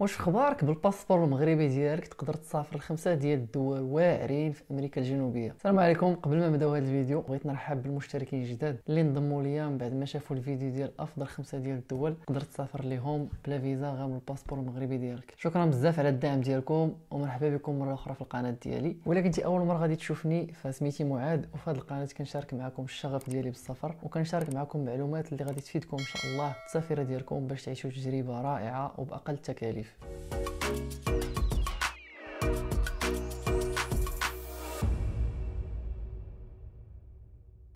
واش خبارك بالباسبور المغربي ديالك تقدر تسافر لخمسه ديال الدول واعرين في امريكا الجنوبيه السلام عليكم قبل ما نبداو هذا الفيديو بغيت نرحب بالمشتركين الجداد اللي انضموا ليا من بعد ما شافوا الفيديو ديال افضل خمسه ديال الدول تقدر تسافر ليهم بلا فيزا غير بالباسبور المغربي ديالك شكرا بزاف على الدعم ديالكم ومرحبا بكم مره اخرى في القناه ديالي ولا كنتي اول مره غادي تشوفني فسميتي معاد وفي هذه القناه كنشارك معكم الشغف ديالي بالسفر وكنشارك معكم معلومات اللي غادي تفيدكم ان شاء الله السفيره ديالكم باش تعيشوا تجربه رائعه وباقل تكاليف Dave.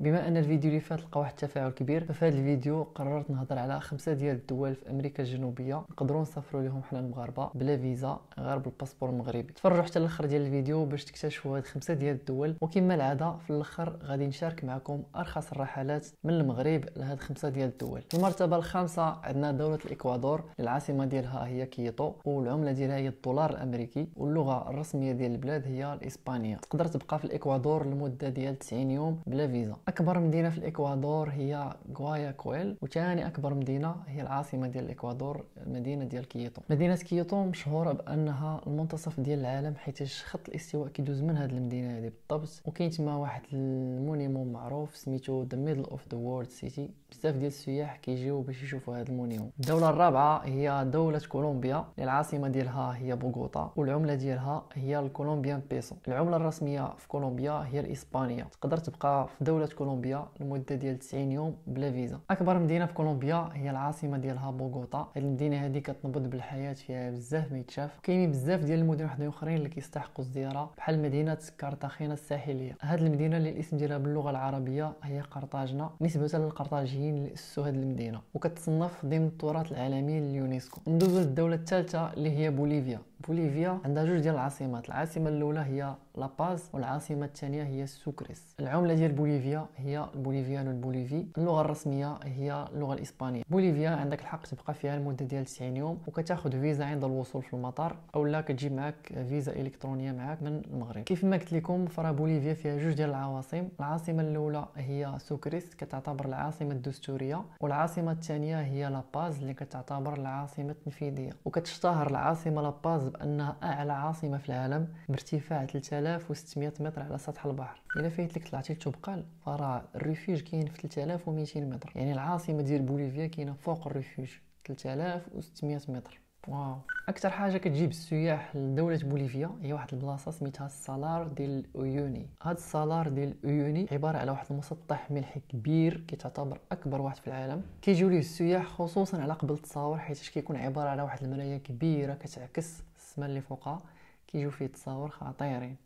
بما ان الفيديو اللي فات لقى واحد التفاعل كبير ففي هذا الفيديو قررت نهضر على خمسه ديال الدول في امريكا الجنوبيه نقدروا نسافروا لهم حنا المغاربه بلا فيزا غير بالباسبور المغربي تفرجوا حتى الاخر ديال الفيديو باش تكتشفوا هاد خمسه ديال الدول وكما العاده في الاخر غادي نشارك معكم ارخص الرحلات من المغرب لهاد خمسه ديال الدول في المرتبه الخامسه عندنا دوله الاكوادور العاصمه ديالها هي كيتو والعمله ديالها هي الدولار الامريكي واللغه الرسميه ديال البلاد هي الاسبانيه تقدر تبقى في الاكوادور لمده ديال 90 يوم بلا فيزا اكبر مدينه في الاكوادور هي غواياكويل وثاني اكبر مدينه هي العاصمه ديال الاكوادور المدينه ديال كيوتو مدينه كيوتو مشهوره بانها المنتصف ديال العالم حيت خط الاستواء كيدوز من هذه المدينه هذه بالضبط وكاين تما واحد المونيمون معروف سميتو ذا ميدل اوف ذا وورلد سيتي بزاف ديال السياح كيجيو باش يشوفوا هذا المونيمون الدوله الرابعه هي دوله كولومبيا العاصمه ديالها هي بوغوطا والعمله ديالها هي الكولومبيان بيسو العمله الرسميه في كولومبيا هي الاسبانيه تقدر تبقى في دوله كولومبيا لمده ديال 90 يوم بلا فيزا اكبر مدينه في كولومبيا هي العاصمه ديالها بوغوطا هذه المدينه هذه كتنبض بالحياه فيها بزاف ما يتشاف كاينين بزاف ديال المدن وحدين اخرين اللي كيستحقوا الزياره بحال مدينه كارتاخينا الساحليه هذه المدينه اللي الاسم ديالها باللغه العربيه هي قرطاجنه نسبه للقرطاجيين اللي اسسوا هذه المدينه وكتصنف ضمن التراث العالمي لليونسكو ندوزو للدوله الثالثه اللي هي بوليفيا بوليفيا عندها جوج ديال العاصمات العاصمه الاولى هي لاباز والعاصمه الثانيه هي سوكريس العمله ديال بوليفيا هي البوليفيانو البوليفي اللغه الرسميه هي اللغه الاسبانيه بوليفيا عندك الحق تبقى فيها لمده ديال 90 يوم وكتاخذ فيزا عند الوصول في المطار لا كتجيب معاك فيزا الكترونيه معاك من المغرب كيف ما قلت لكم فرا بوليفيا فيها جوج ديال العواصم العاصمه الاولى هي سوكريس كتعتبر العاصمه الدستوريه والعاصمه الثانيه هي لاباز اللي كتعتبر العاصمه التنفيذيه وكتشتهر العاصمه لاباز المحافظ بانها اعلى عاصمه في العالم بارتفاع 3600 متر على سطح البحر الا فايت لك طلعتي لتبقال فراه الريفيج كاين في 3200 متر يعني العاصمه ديال بوليفيا كاينه فوق الريفيج 3600 متر واو اكثر حاجه كتجيب السياح لدوله بوليفيا هي واحد البلاصه سميتها السالار ديال اويوني هذا السالار ديال اويوني عباره على واحد المسطح ملحي كبير كتعتبر اكبر واحد في العالم كيجيو ليه السياح خصوصا على قبل التصاور حيت كيكون عباره على واحد المرايه كبيره كتعكس القسمه اللي فوقها كيجيو فيه تصاور خطيرين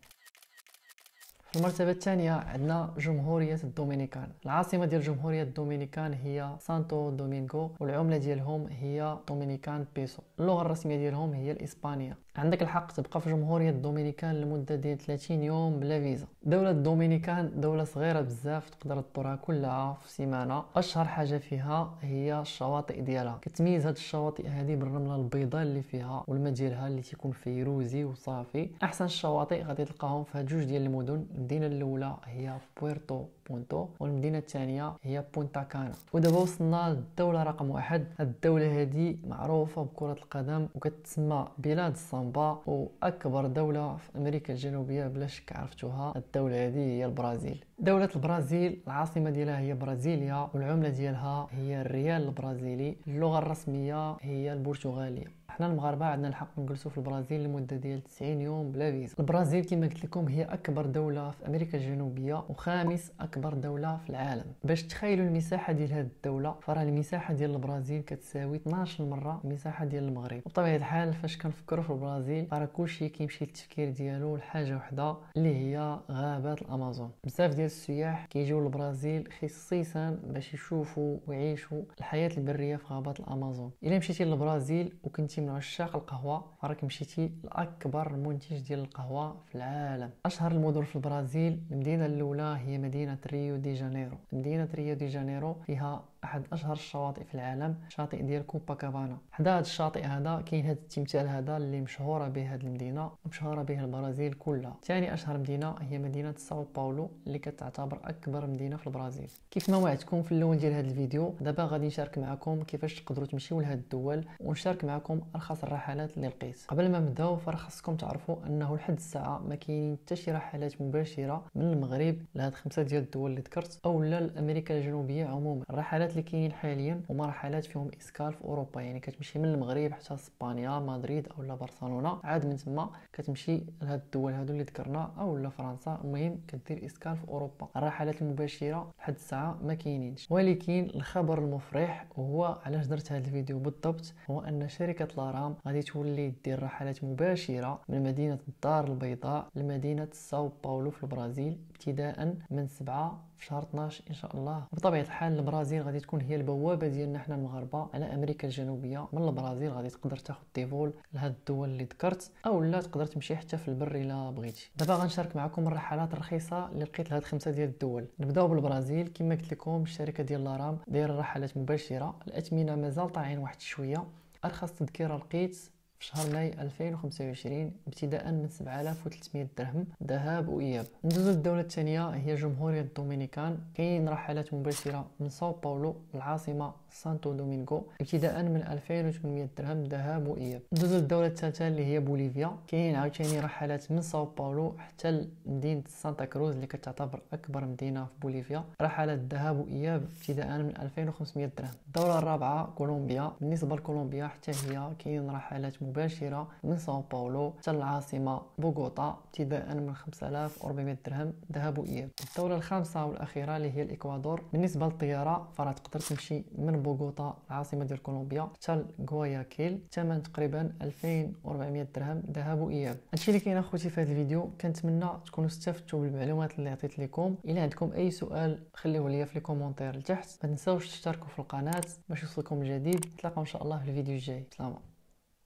في المرتبة الثانية عندنا جمهورية الدومينيكان العاصمة ديال جمهورية الدومينيكان هي سانتو دومينغو والعملة ديالهم هي دومينيكان بيسو اللغة الرسمية ديالهم هي الإسبانية عندك الحق تبقى في جمهورية الدومينيكان لمدة ديال 30 يوم بلا فيزا دولة الدومينيكان دولة صغيرة بزاف تقدر تدورها كلها في سيمانة أشهر حاجة فيها هي الشواطئ ديالها كتميز هاد الشواطئ هذه بالرملة البيضاء اللي فيها والماء ديالها اللي تيكون فيروزي وصافي أحسن الشواطئ غادي تلقاهم في هاد جوج ديال المدن المدينة الأولى هي بويرتو بونتو والمدينه الثانيه هي بونتا كانا ودابا وصلنا للدوله رقم واحد الدوله هذه معروفه بكره القدم وكتسمى بلاد الصمام سامبا واكبر دوله في امريكا الجنوبيه بلا شك عرفتوها الدوله هذه هي البرازيل دولة البرازيل العاصمة ديالها هي برازيليا والعملة ديالها هي الريال البرازيلي اللغة الرسمية هي البرتغالية حنا المغاربة عندنا الحق نجلسو في البرازيل لمدة ديال 90 يوم بلا فيزا البرازيل كما قلت لكم هي أكبر دولة في أمريكا الجنوبية وخامس أكبر دولة في العالم باش تخيلوا المساحة ديال هاد الدولة فراه المساحة ديال البرازيل كتساوي 12 مرة المساحة ديال المغرب وبطبيعة الحال فاش كنفكروا في البرازيل راه كلشي كيمشي التفكير ديالو لحاجة وحدة اللي هي غابات الأمازون بزاف ديال السياح كيجيو للبرازيل خصيصا باش يشوفوا ويعيشوا الحياه البريه في غابات الامازون الا مشيتي للبرازيل وكنتي من عشاق القهوه راك مشيتي لاكبر منتج ديال القهوه في العالم اشهر المدن في البرازيل المدينه الاولى هي مدينه ريو دي جانيرو مدينه ريو دي جانيرو فيها احد اشهر الشواطئ في العالم شاطئ ديال كوبا كابانا حدا هذا الشاطئ هذا كاين هذا التمثال هذا اللي مشهوره به هذه المدينه ومشهوره به البرازيل كلها ثاني اشهر مدينه هي مدينه ساو باولو اللي كتعتبر اكبر مدينه في البرازيل كيف ما وعدتكم في الاول ديال هذا الفيديو دابا غادي نشارك معكم كيفاش تقدروا تمشيو لهاد الدول ونشارك معكم ارخص الرحلات اللي لقيت قبل ما نبداو فرخصكم تعرفوا انه لحد الساعه ما كاينين حتى شي رحلات مباشره من المغرب لهاد خمسه ديال الدول اللي ذكرت او لامريكا الجنوبيه عموما الرحلات اللي كاينين حاليا هما رحلات فيهم اسكال في اوروبا يعني كتمشي من المغرب حتى اسبانيا مدريد او برشلونه عاد من تما كتمشي لهاد الدول هادو اللي ذكرنا لا فرنسا المهم كدير اسكال في اوروبا اوروبا الرحلات المباشره لحد الساعه ما كاينينش ولكن الخبر المفرح هو علاش درت هذا الفيديو بالضبط هو ان شركه لارام غادي تولي دير رحلات مباشره من مدينه الدار البيضاء لمدينه ساو باولو في البرازيل ابتداء من 7 في شهر 12 ان شاء الله بطبيعه الحال البرازيل غادي تكون هي البوابه ديالنا حنا المغاربه على امريكا الجنوبيه من البرازيل غادي تقدر تاخذ ديفول لهاد الدول اللي ذكرت او لا تقدر تمشي حتى في البر الا بغيتي دابا غنشارك معكم الرحلات الرخيصه اللي لقيت لهاد خمسه ديال الدول نبداو بالبرازيل كما قلت لكم الشركه ديال لارام دايره رحلات مباشره الاثمنه مازال طالعين واحد شويه ارخص تذكره لقيت في شهر ماي 2025 ابتداء من 7300 درهم ذهاب واياب ندوزو للدوله الثانيه هي جمهوريه الدومينيكان كاين رحلات مباشره من ساو باولو العاصمه سانتو دومينغو ابتداء من 2800 درهم ذهاب واياب ندوزو للدوله الثالثه اللي هي بوليفيا كاين عاوتاني رحلات من ساو باولو حتى لمدينه سانتا كروز اللي كتعتبر اكبر مدينه في بوليفيا رحلات ذهاب واياب ابتداء من 2500 درهم الدوله الرابعه كولومبيا بالنسبه لكولومبيا حتى هي كاين رحلات مباشرة من ساو باولو حتى العاصمة بوغوطا ابتداء من 5400 درهم واياب الدولة الخامسة والأخيرة اللي هي الإكوادور بالنسبة للطيارة فراه تقدر تمشي من بوغوطا العاصمة ديال كولومبيا حتى لغواياكيل الثمن تقريبا 2400 درهم ذهب وإياب هادشي اللي كاين اخوتي في هذا الفيديو كنتمنى تكونوا استفدتوا بالمعلومات اللي عطيت لكم الا عندكم اي سؤال خليه ليا في الكومونتير لتحت ما تنساوش تشتركوا في القناه باش يوصلكم الجديد نتلاقاو ان شاء الله في الفيديو الجاي سلامه